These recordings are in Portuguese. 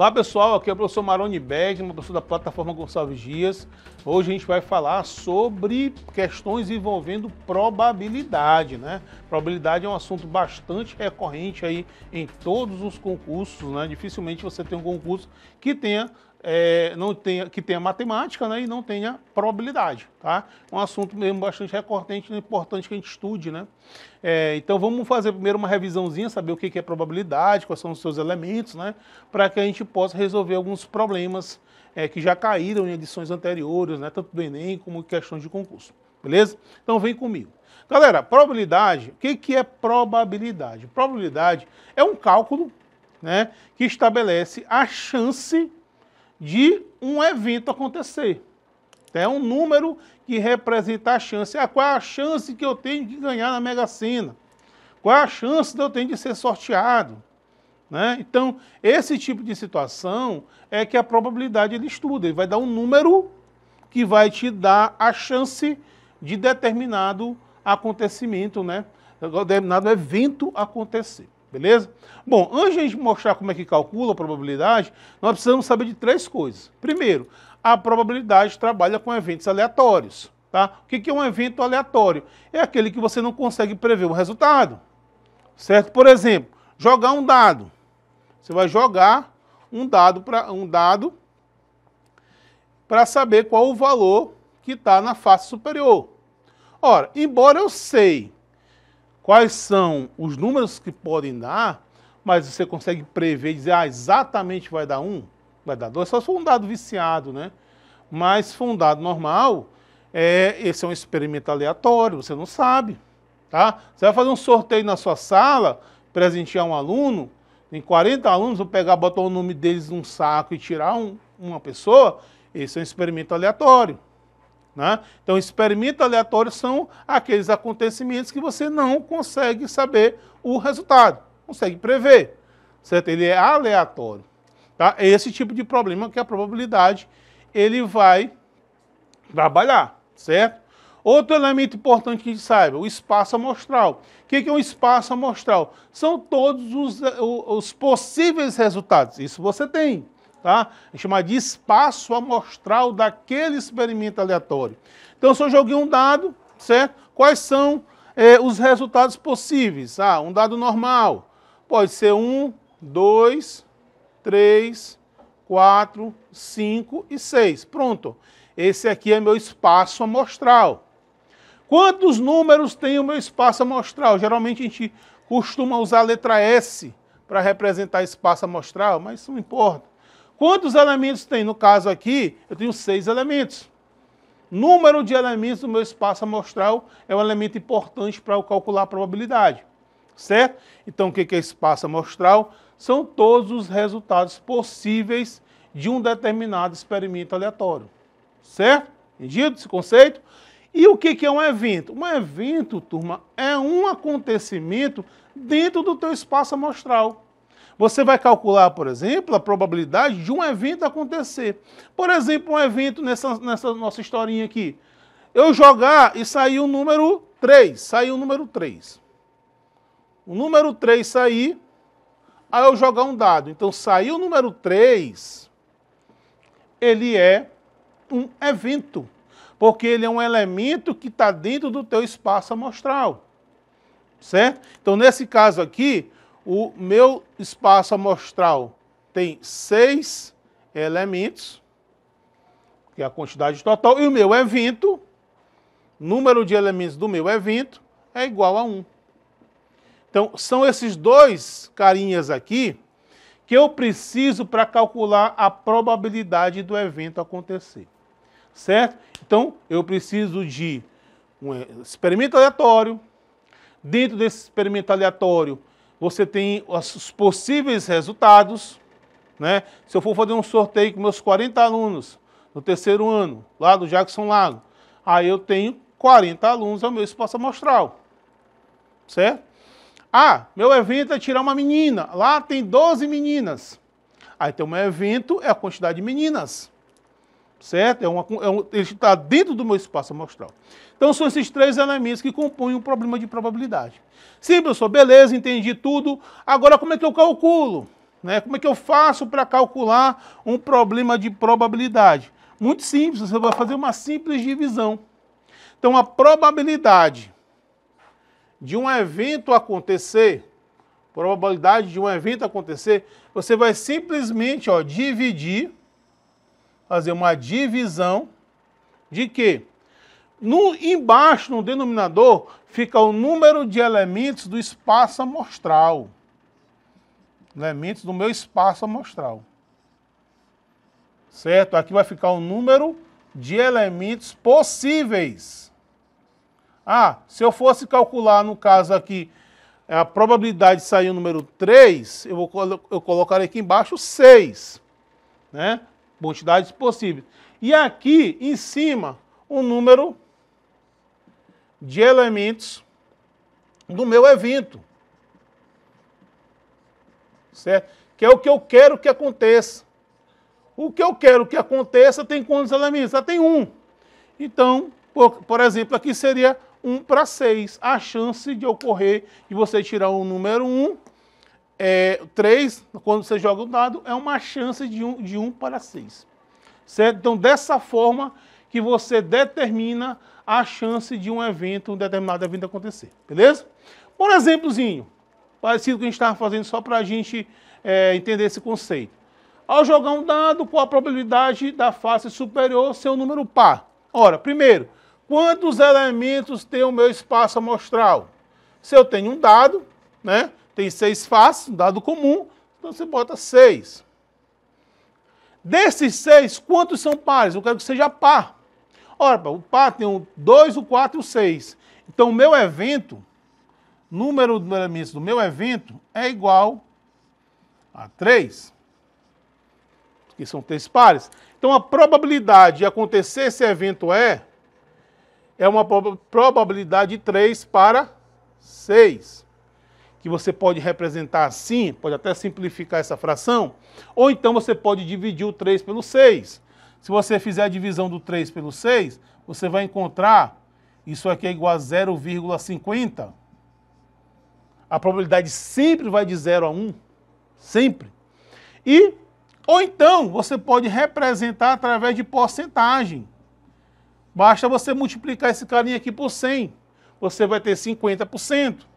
Olá pessoal, aqui é o professor Maroni Bergman, professor da plataforma Gonçalves Dias. Hoje a gente vai falar sobre questões envolvendo probabilidade, né? Probabilidade é um assunto bastante recorrente aí em todos os concursos, né? Dificilmente você tem um concurso que tenha é, não tenha, que tenha matemática né, e não tenha probabilidade. Tá? Um assunto mesmo bastante recorrente e importante que a gente estude. Né? É, então vamos fazer primeiro uma revisãozinha, saber o que é probabilidade, quais são os seus elementos, né, para que a gente possa resolver alguns problemas é, que já caíram em edições anteriores, né, tanto do Enem como questões de concurso. Beleza? Então vem comigo. Galera, probabilidade, o que, que é probabilidade? Probabilidade é um cálculo né, que estabelece a chance de um evento acontecer. É um número que representa a chance. É qual é a chance que eu tenho de ganhar na Mega Sena? Qual é a chance que eu tenho de ser sorteado? Né? Então, esse tipo de situação é que a probabilidade ele estuda. Ele vai dar um número que vai te dar a chance de determinado acontecimento, né? determinado evento acontecer. Beleza? Bom, antes de a gente mostrar como é que calcula a probabilidade, nós precisamos saber de três coisas. Primeiro, a probabilidade trabalha com eventos aleatórios. Tá? O que é um evento aleatório? É aquele que você não consegue prever o resultado. Certo? Por exemplo, jogar um dado. Você vai jogar um dado para um dado para saber qual o valor que está na face superior. Ora, embora eu sei quais são os números que podem dar, mas você consegue prever, dizer, ah, exatamente vai dar um, vai dar dois, só se for um dado viciado, né? Mas se for um dado normal, é, esse é um experimento aleatório, você não sabe, tá? Você vai fazer um sorteio na sua sala, presentear um aluno, tem 40 alunos, vou pegar, botar o nome deles num saco e tirar um, uma pessoa, esse é um experimento aleatório. Né? Então, experimentos aleatórios são aqueles acontecimentos que você não consegue saber o resultado, consegue prever, certo? Ele é aleatório. Tá? É esse tipo de problema que a probabilidade ele vai trabalhar, certo? Outro elemento importante que a gente saiba, o espaço amostral. O que é um espaço amostral? São todos os, eh, os possíveis resultados. Isso você tem tá? É chamado de espaço amostral daquele experimento aleatório. Então, se eu joguei um dado, certo? Quais são é, os resultados possíveis? Ah, um dado normal pode ser 1, 2, 3, 4, 5 e 6. Pronto. Esse aqui é meu espaço amostral. Quantos números tem o meu espaço amostral? Geralmente a gente costuma usar a letra S para representar espaço amostral, mas não importa. Quantos elementos tem? No caso aqui, eu tenho seis elementos. Número de elementos do meu espaço amostral é um elemento importante para eu calcular a probabilidade, certo? Então, o que é espaço amostral? São todos os resultados possíveis de um determinado experimento aleatório, certo? Entendido esse conceito? E o que é um evento? Um evento, turma, é um acontecimento dentro do teu espaço amostral. Você vai calcular, por exemplo, a probabilidade de um evento acontecer. Por exemplo, um evento nessa, nessa nossa historinha aqui. Eu jogar e sair o número 3, sair o número 3. O número 3 sair, aí eu jogar um dado. Então, sair o número 3, ele é um evento, porque ele é um elemento que está dentro do teu espaço amostral certo? Então, nesse caso aqui, o meu espaço amostral tem seis elementos, que é a quantidade total, e o meu evento, é número de elementos do meu evento, é, é igual a 1. Um. Então, são esses dois carinhas aqui que eu preciso para calcular a probabilidade do evento acontecer. Certo? Então, eu preciso de um eh, experimento aleatório. Dentro desse experimento aleatório, você tem os possíveis resultados. Né? Se eu for fazer um sorteio com meus 40 alunos no terceiro ano, lá do Jackson Lago, aí eu tenho 40 alunos ao meu espaço amostral. Certo? Ah, meu evento é tirar uma menina. Lá tem 12 meninas. Aí tem um evento, é a quantidade de meninas certo? É uma, é um, ele está dentro do meu espaço amostral. Então são esses três elementos que compõem o um problema de probabilidade. Sim, professor, beleza, entendi tudo. Agora como é que eu calculo? Né? Como é que eu faço para calcular um problema de probabilidade? Muito simples, você vai fazer uma simples divisão. Então a probabilidade de um evento acontecer, probabilidade de um evento acontecer, você vai simplesmente ó, dividir fazer uma divisão de que no, embaixo, no denominador, fica o número de elementos do espaço amostral. Elementos do meu espaço amostral. Certo? Aqui vai ficar o número de elementos possíveis. Ah, se eu fosse calcular, no caso aqui, é, a probabilidade de sair o número 3, eu, vou, eu colocarei aqui embaixo 6. Né? quantidades possíveis. E aqui em cima, o número de elementos do meu evento. Certo? Que é o que eu quero que aconteça. O que eu quero que aconteça tem quantos elementos? já ah, tem um. Então, por, por exemplo, aqui seria 1 para 6. A chance de ocorrer de você tirar o número 1 é, 3, quando você joga um dado, é uma chance de 1 um, de um para 6. Certo? Então, dessa forma que você determina a chance de um evento, um determinado evento acontecer. Beleza? Por exemplozinho, parecido com o que a gente estava fazendo só para a gente é, entender esse conceito. Ao jogar um dado, qual a probabilidade da face superior ser um número par? Ora, primeiro, quantos elementos tem o meu espaço amostral? Se eu tenho um dado, né? tem seis faces, um dado comum, então você bota seis. Desses seis, quantos são pares? Eu quero que seja par. Ora, o par tem o 2, o 4 e o 6. Então, o meu evento, número do elemento do meu evento é igual a 3. Que são três pares. Então, a probabilidade de acontecer esse evento é, é uma probabilidade de 3 para 6 que você pode representar assim, pode até simplificar essa fração, ou então você pode dividir o 3 pelo 6. Se você fizer a divisão do 3 pelo 6, você vai encontrar isso aqui é igual a 0,50. A probabilidade sempre vai de 0 a 1, sempre. E ou então você pode representar através de porcentagem. Basta você multiplicar esse carinha aqui por 100. Você vai ter 50%.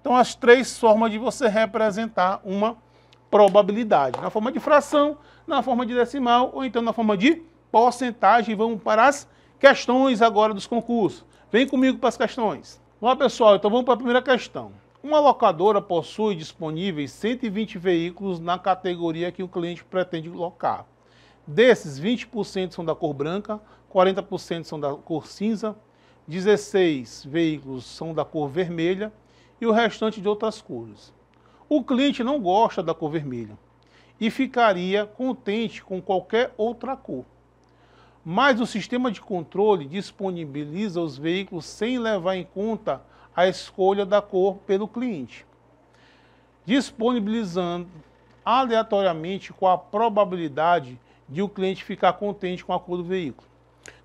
Então, as três formas de você representar uma probabilidade. Na forma de fração, na forma de decimal ou então na forma de porcentagem. Vamos para as questões agora dos concursos. Vem comigo para as questões. Olá pessoal, então vamos para a primeira questão. Uma locadora possui disponíveis 120 veículos na categoria que o cliente pretende locar. Desses, 20% são da cor branca, 40% são da cor cinza, 16 veículos são da cor vermelha e o restante de outras cores. O cliente não gosta da cor vermelha e ficaria contente com qualquer outra cor. Mas o sistema de controle disponibiliza os veículos sem levar em conta a escolha da cor pelo cliente, disponibilizando aleatoriamente com a probabilidade de o cliente ficar contente com a cor do veículo.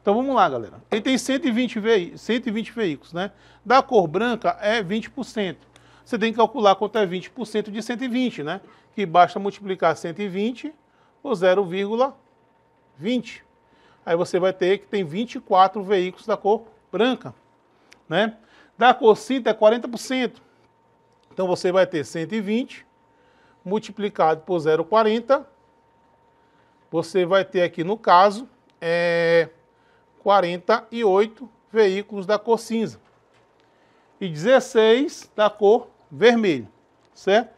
Então vamos lá, galera. Ele tem 120, ve 120 veículos, né? Da cor branca é 20%. Você tem que calcular quanto é 20% de 120, né? Que basta multiplicar 120 por 0,20. Aí você vai ter que tem 24 veículos da cor branca, né? Da cor cinta é 40%. Então você vai ter 120 multiplicado por 0,40. Você vai ter aqui no caso é 48 veículos da cor cinza e 16 da cor vermelho, certo?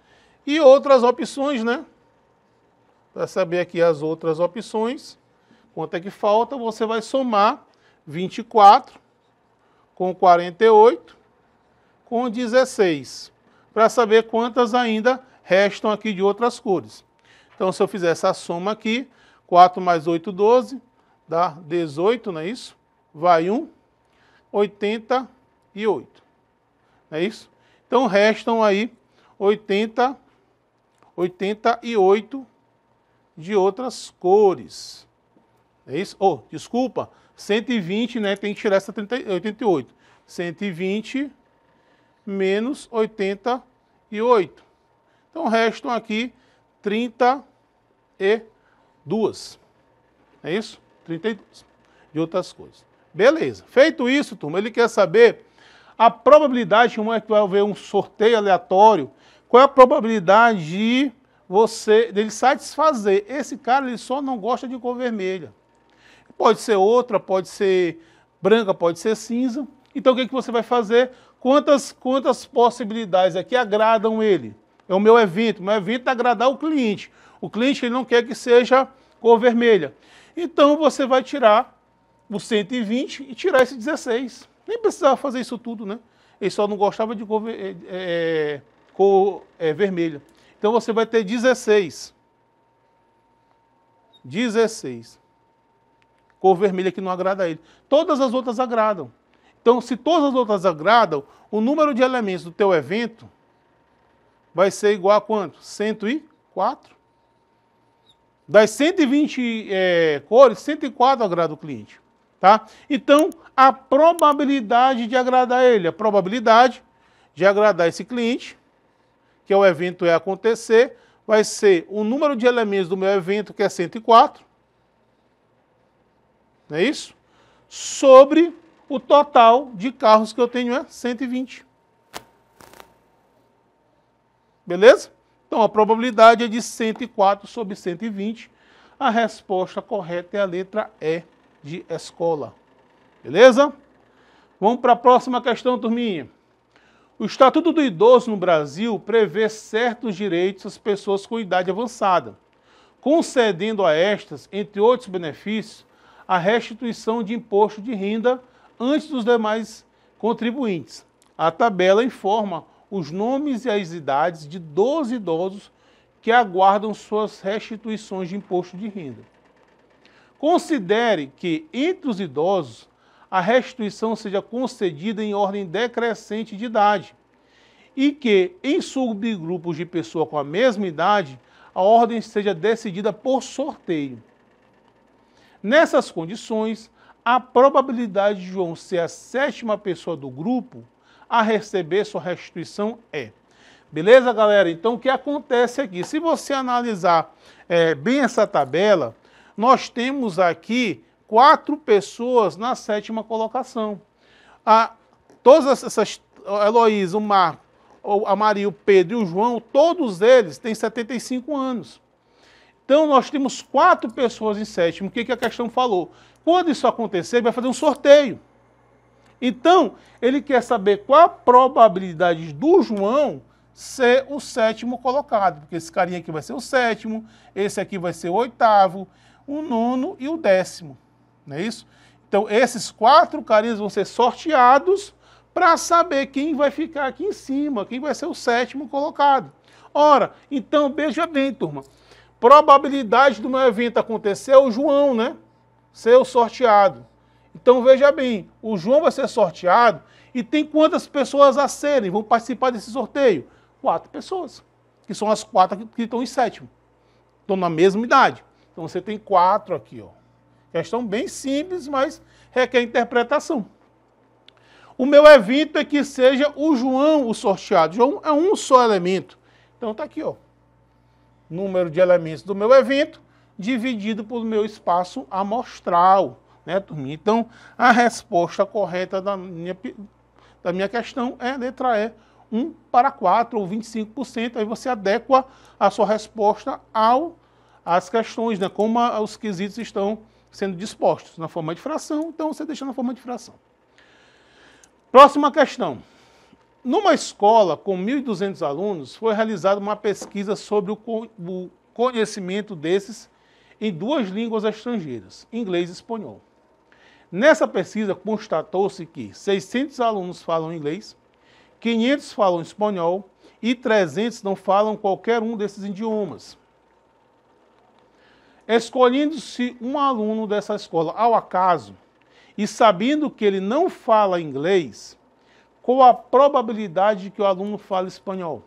E outras opções, né? Para saber aqui as outras opções, quanto é que falta, você vai somar 24 com 48 com 16, para saber quantas ainda restam aqui de outras cores. Então, se eu fizer essa soma aqui, 4 mais 8, 12, dá 18, não é isso? Vai 1, 88. Não é isso? Então restam aí 80, 88 de outras cores. É isso? Oh, desculpa, 120, né? Tem que tirar essa 30, 88. 120 menos 88. Então restam aqui 32. É isso? 32 de outras coisas. Beleza. Feito isso, turma, ele quer saber a probabilidade, como é que vai haver um sorteio aleatório, qual é a probabilidade de você dele satisfazer. Esse cara ele só não gosta de cor vermelha. Pode ser outra, pode ser branca, pode ser cinza. Então o que, é que você vai fazer? Quantas, quantas possibilidades aqui é agradam ele? É o meu evento. O meu evento é agradar o cliente. O cliente ele não quer que seja cor vermelha. Então você vai tirar o 120 e tirar esse 16. Nem precisava fazer isso tudo, né? Ele só não gostava de cor, é, cor é, vermelha. Então você vai ter 16. 16. Cor vermelha que não agrada a ele. Todas as outras agradam. Então, se todas as outras agradam, o número de elementos do teu evento vai ser igual a quanto? 104. Das 120 é, cores, 104 agrada o cliente. Tá? Então, a probabilidade de agradar ele, a probabilidade de agradar esse cliente, que é o evento é acontecer, vai ser o número de elementos do meu evento, que é 104, não é isso? Sobre o total de carros que eu tenho é 120. Beleza? Então a probabilidade é de 104 sobre 120. A resposta correta é a letra E é de escola. Beleza? Vamos para a próxima questão, turminha. O Estatuto do Idoso no Brasil prevê certos direitos às pessoas com idade avançada, concedendo a estas, entre outros benefícios, a restituição de imposto de renda antes dos demais contribuintes. A tabela informa os nomes e as idades de 12 idosos que aguardam suas restituições de imposto de renda. Considere que, entre os idosos, a restituição seja concedida em ordem decrescente de idade e que, em subgrupos de pessoa com a mesma idade, a ordem seja decidida por sorteio. Nessas condições, a probabilidade de João ser a sétima pessoa do grupo a receber sua restituição é. Beleza, galera? Então, o que acontece aqui? Se você analisar é, bem essa tabela, nós temos aqui quatro pessoas na sétima colocação. A, todas essas, a Heloísa, o Marco, a Maria, o Pedro e o João, todos eles têm 75 anos. Então, nós temos quatro pessoas em sétimo. O que, que a questão falou? Quando isso acontecer, vai fazer um sorteio. Então, ele quer saber qual a probabilidade do João ser o sétimo colocado, porque esse carinha aqui vai ser o sétimo, esse aqui vai ser o oitavo, o nono e o décimo, não é isso? Então, esses quatro carinhas vão ser sorteados para saber quem vai ficar aqui em cima, quem vai ser o sétimo colocado. Ora, então, veja bem, turma, probabilidade do meu evento acontecer é o João, né? Ser o sorteado. Então veja bem, o João vai ser sorteado e tem quantas pessoas a serem, vão participar desse sorteio? Quatro pessoas, que são as quatro que estão em sétimo, estão na mesma idade. Então você tem quatro aqui, ó. Questão bem simples, mas requer interpretação. O meu evento é que seja o João o sorteado. João é um só elemento. Então está aqui, ó. Número de elementos do meu evento dividido pelo meu espaço amostral. Né, turminha? Então, a resposta correta da minha, da minha questão é letra E, 1 para 4 ou 25%. Aí você adequa a sua resposta ao, às questões, né, como a, os quesitos estão sendo dispostos na forma de fração, então você deixa na forma de fração. Próxima questão. Numa escola com 1.200 alunos, foi realizada uma pesquisa sobre o conhecimento desses em duas línguas estrangeiras, inglês e espanhol. Nessa pesquisa, constatou-se que 600 alunos falam inglês, 500 falam espanhol e 300 não falam qualquer um desses idiomas. Escolhendo-se um aluno dessa escola ao acaso e sabendo que ele não fala inglês, qual a probabilidade de que o aluno fale espanhol?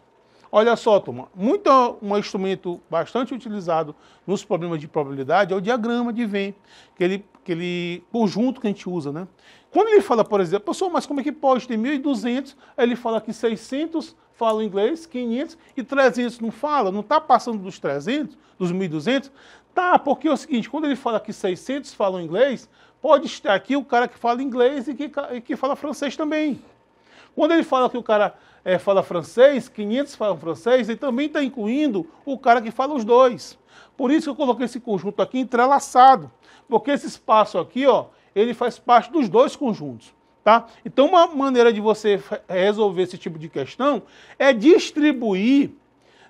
Olha só, turma, muito é um instrumento bastante utilizado nos problemas de probabilidade é o diagrama de Venn, aquele, aquele conjunto que a gente usa, né? Quando ele fala, por exemplo, professor, mas como é que pode ter 1.200? Aí ele fala que 600 falam inglês, 500 e 300 não fala, não está passando dos 300, dos 1.200? Tá, porque é o seguinte, quando ele fala que 600 falam inglês, pode estar aqui o cara que fala inglês e que, e que fala francês também. Quando ele fala que o cara é, fala francês, 500 falam francês, e também está incluindo o cara que fala os dois. Por isso que eu coloquei esse conjunto aqui entrelaçado, porque esse espaço aqui, ó, ele faz parte dos dois conjuntos. Tá? Então, uma maneira de você resolver esse tipo de questão é distribuir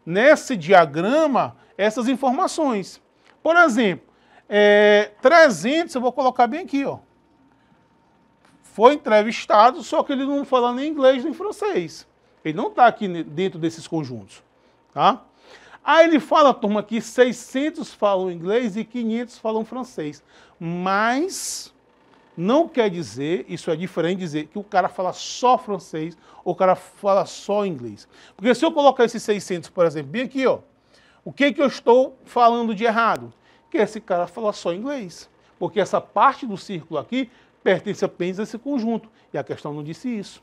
nesse diagrama essas informações. Por exemplo, é, 300, eu vou colocar bem aqui, ó. Foi entrevistado, só que ele não fala nem inglês nem francês. Ele não está aqui dentro desses conjuntos, tá? Aí ele fala, turma, que 600 falam inglês e 500 falam francês. Mas não quer dizer, isso é diferente dizer, que o cara fala só francês ou o cara fala só inglês. Porque se eu colocar esses 600, por exemplo, bem aqui, ó, o que, que eu estou falando de errado? Que esse cara fala só inglês. Porque essa parte do círculo aqui pertence apenas a esse conjunto. E a questão não disse isso.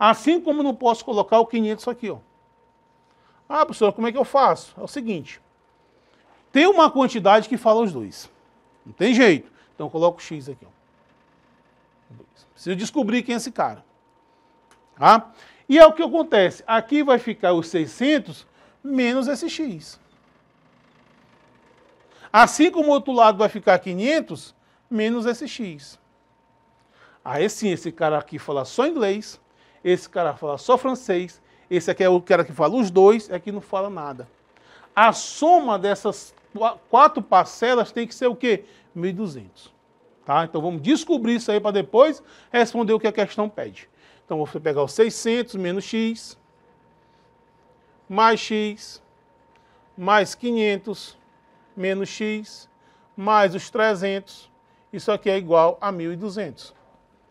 Assim como não posso colocar o 500 aqui, ó. Ah, professor, como é que eu faço? É o seguinte, tem uma quantidade que fala os dois. Não tem jeito. Então eu coloco o X aqui, ó. Preciso descobrir quem é esse cara. Tá? E é o que acontece. Aqui vai ficar os 600 menos esse X. Assim como o outro lado vai ficar 500 menos esse X. Aí sim, esse cara aqui fala só inglês esse cara fala só francês, esse aqui é o cara que fala os dois, é que não fala nada. A soma dessas quatro parcelas tem que ser o quê? 1.200. Tá? Então vamos descobrir isso aí para depois responder o que a questão pede. Então vou pegar o 600 menos x, mais x, mais 500, menos x, mais os 300. Isso aqui é igual a 1.200.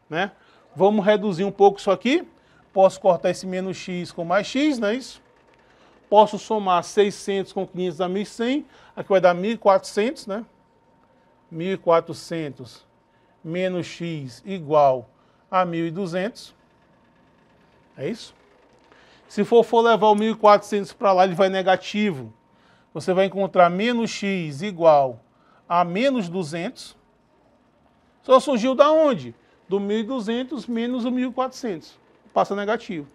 Né? Vamos reduzir um pouco isso aqui Posso cortar esse menos x com mais x, não é isso? Posso somar 600 com 500 dá 1.100. Aqui vai dar 1.400, né? 1.400 menos x igual a 1.200. É isso? Se for, for levar o 1.400 para lá, ele vai negativo. Você vai encontrar menos x igual a menos 200. Só surgiu da onde? Do 1.200 menos o 1.400 passa negativo.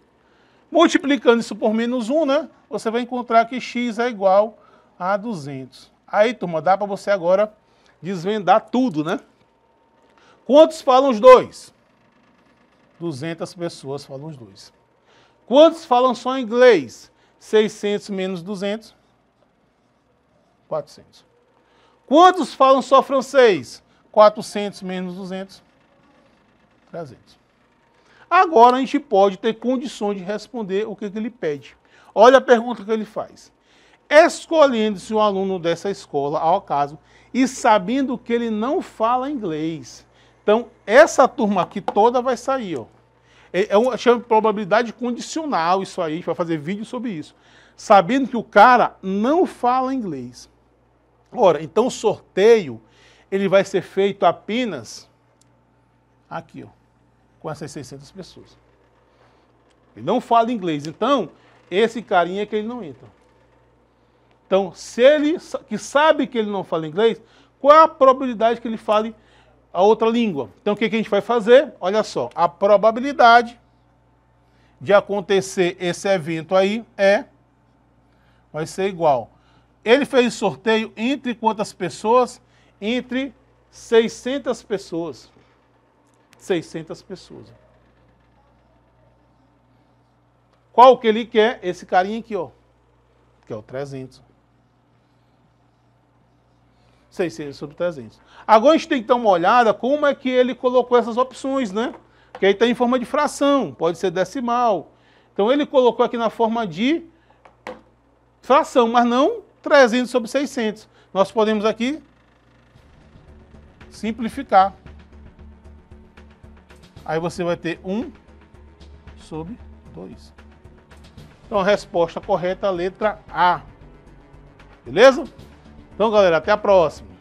Multiplicando isso por menos 1, né, você vai encontrar que x é igual a 200. Aí, turma, dá para você agora desvendar tudo, né? Quantos falam os dois? 200 pessoas falam os dois. Quantos falam só inglês? 600 menos 200? 400. Quantos falam só francês? 400 menos 200? 300. Agora a gente pode ter condições de responder o que, que ele pede. Olha a pergunta que ele faz. Escolhendo-se um aluno dessa escola, ao caso, e sabendo que ele não fala inglês. Então, essa turma aqui toda vai sair, ó. É, é uma chama probabilidade condicional isso aí, a gente vai fazer vídeo sobre isso. Sabendo que o cara não fala inglês. Ora, então o sorteio ele vai ser feito apenas aqui, ó com essas 600 pessoas. Ele não fala inglês, então esse carinha é que ele não entra. Então, se ele que sabe que ele não fala inglês, qual é a probabilidade que ele fale a outra língua? Então, o que, que a gente vai fazer? Olha só, a probabilidade de acontecer esse evento aí é vai ser igual. Ele fez sorteio entre quantas pessoas? Entre 600 pessoas. 600 pessoas. Qual que ele quer? Esse carinha aqui, ó. Que é o 300. 600 sobre 300. Agora a gente tem que dar uma olhada como é que ele colocou essas opções, né? Porque aí está em forma de fração, pode ser decimal. Então ele colocou aqui na forma de fração, mas não 300 sobre 600. Nós podemos aqui simplificar. Aí você vai ter 1 sobre 2. Então a resposta correta é a letra A. Beleza? Então, galera, até a próxima.